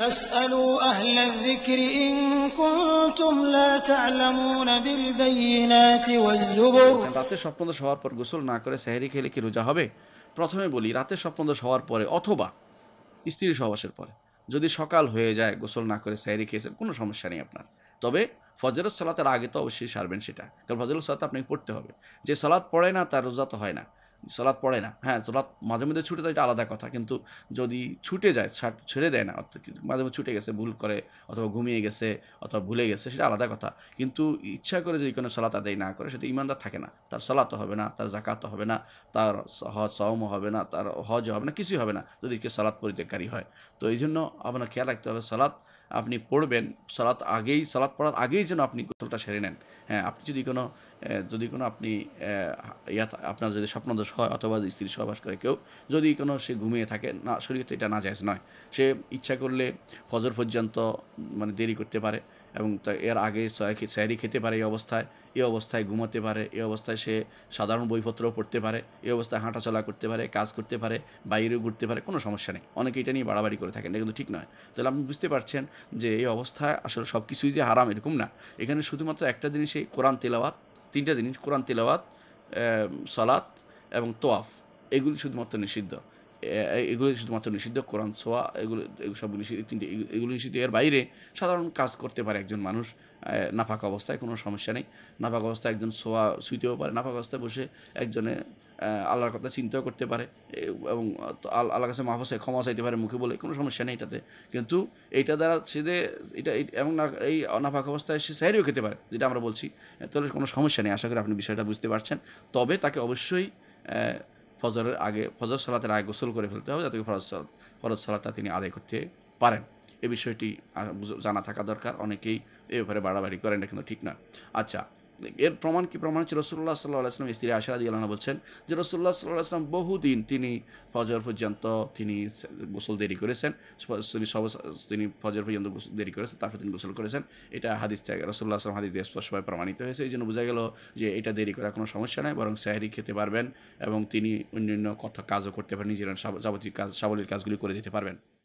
فاسألوا أهل الذكر রাতে স্বপ্নদোষ হওয়ার পর গোসল না করে সাহেরি খেলে কি রোজা হবে প্রথমে বলি রাতে স্বপ্নদোষ হওয়ার পরে অথবা স্ত্রীর সহবাসের পরে যদি সকাল হয়ে যায় গোসল না করে সাহেরি খেয়েছেন কোনো সমস্যা নেই আপনার তবে ফজর সলাতের আগে তো অবশ্যই সারবেন সেটা কারণ ফজর সলাতে আপনাকে পড়তে হবে যে সলাৎ পড়ে না তার রোজা তো হয় না সলাৎ পড়ে না হ্যাঁ সলাৎ মাঝে মধ্যে ছুটে যায় এটা আলাদা কথা কিন্তু যদি ছুটে যায় ছেড়ে দেয় না মাঝে মাঝে ছুটে গেছে ভুল করে অথবা ঘুমিয়ে গেছে অথবা ভুলে গেছে সেটা আলাদা কথা কিন্তু ইচ্ছা করে যদি কোনো সলাৎ আদায় না করে সেটা ইমানদার থাকে না তার সলাতো হবে না তার জাকাতও হবে না তার হজ সমও হবে না তার হজ হবে না কিছুই হবে না যদি কেউ সলাৎ পরিত্যাগকারী হয় তো এই জন্য আপনার খেয়াল রাখতে হবে সলাৎ আপনি পড়বেন সলাৎ আগেই সলাৎ পড়ার আগেই যেন আপনি গোসলটা সেরে নেন হ্যাঁ আপনি যদি কোনো যদি কোনো আপনি আপনার যদি স্বপ্নদোষ হয় অথবা স্ত্রী সহবাস করে কেউ যদি কোনো সে ঘুমিয়ে থাকে না শরীরে এটা না যায় নয় সে ইচ্ছা করলে ফজর পর্যন্ত মানে দেরি করতে পারে এবং এর আগে স্যারি খেতে পারে এই অবস্থায় এই অবস্থায় ঘুমাতে পারে এই অবস্থায় সে সাধারণ বইপত্রও পড়তে পারে এই অবস্থায় হাঁটাচলা করতে পারে কাজ করতে পারে বাইরে ঘুরতে পারে কোনো সমস্যা নেই অনেকে এটা নিয়ে বাড়াবাড়ি করে থাকেন কিন্তু ঠিক নয় তাহলে আপনি বুঝতে পারছেন যে এই অবস্থায় আসলে সব কিছুই যে হারাম এরকম না এখানে শুধুমাত্র একটা জিনিসই কোরআন তেলাওয়াত তিনটা জিনিস কোরআন তেলাওয়াত সালাত এবং তোয়াফ এগুলি শুধুমাত্র নিষিদ্ধ এগুলি শুধুমাত্র নিষিদ্ধ কোরআন সোয়া এগুলো সব নিষিদ্ধ তিনটে এগুলো নিষিদ্ধ এর বাইরে সাধারণ কাজ করতে পারে একজন মানুষ নাফাক অবস্থায় কোনো সমস্যা নেই নাফাক অবস্থায় একজন সোয়া শুইতেও পারে নাফাক অবস্থায় বসে একজনে আল্লাহর কথা চিন্তাও করতে পারে এবং আল্লাহ কাছে মাহফুসে ক্ষমা চাইতে পারে মুখে বলে কোনো সমস্যা নেই এটাতে কিন্তু এইটা দ্বারা সে যে এটা এবং না এই অনাফাক অবস্থায় সে স্যারিও খেতে পারে যেটা আমরা বলছি তাহলে কোনো সমস্যা নেই আশা করি আপনি বিষয়টা বুঝতে পারছেন তবে তাকে অবশ্যই ফজরের আগে ফজর সালাতের আগে গোসল করে ফেলতে হবে যাতে ফরজ সালাত ফরজ সালাতটা তিনি আদায় করতে পারেন এ বিষয়টি জানা থাকা দরকার অনেকেই এ ব্যাপারে বাড়াবাড়ি করেন না কিন্তু ঠিক না আচ্ছা এর প্রমাণ কি প্রমাণ হচ্ছে রসুল্লাহ সাল্লাহ আসলাম স্ত্রী আশা আদি আল্লাহ বলছেন যে রসুল্লাহ সাল্লাহ আসলাম বহুদিন তিনি ফজর পর্যন্ত তিনি গোসল দেরি করেছেন তিনি সব তিনি ফজর পর্যন্ত গোসল দেরি করেছেন তারপর তিনি গোসল করেছেন এটা হাদিস থেকে রসুল্লাহ আসলাম হাদিস দিয়ে স্পষ্টভাবে প্রমাণিত হয়েছে এই জন্য বোঝা গেল যে এটা দেরি করা কোনো সমস্যা নয় বরং স্যাহারি খেতে পারবেন এবং তিনি অন্যান্য কথা কাজও করতে পারেন নিজের যাবতীয় কাজ সাবলীর কাজগুলি করে যেতে পারবেন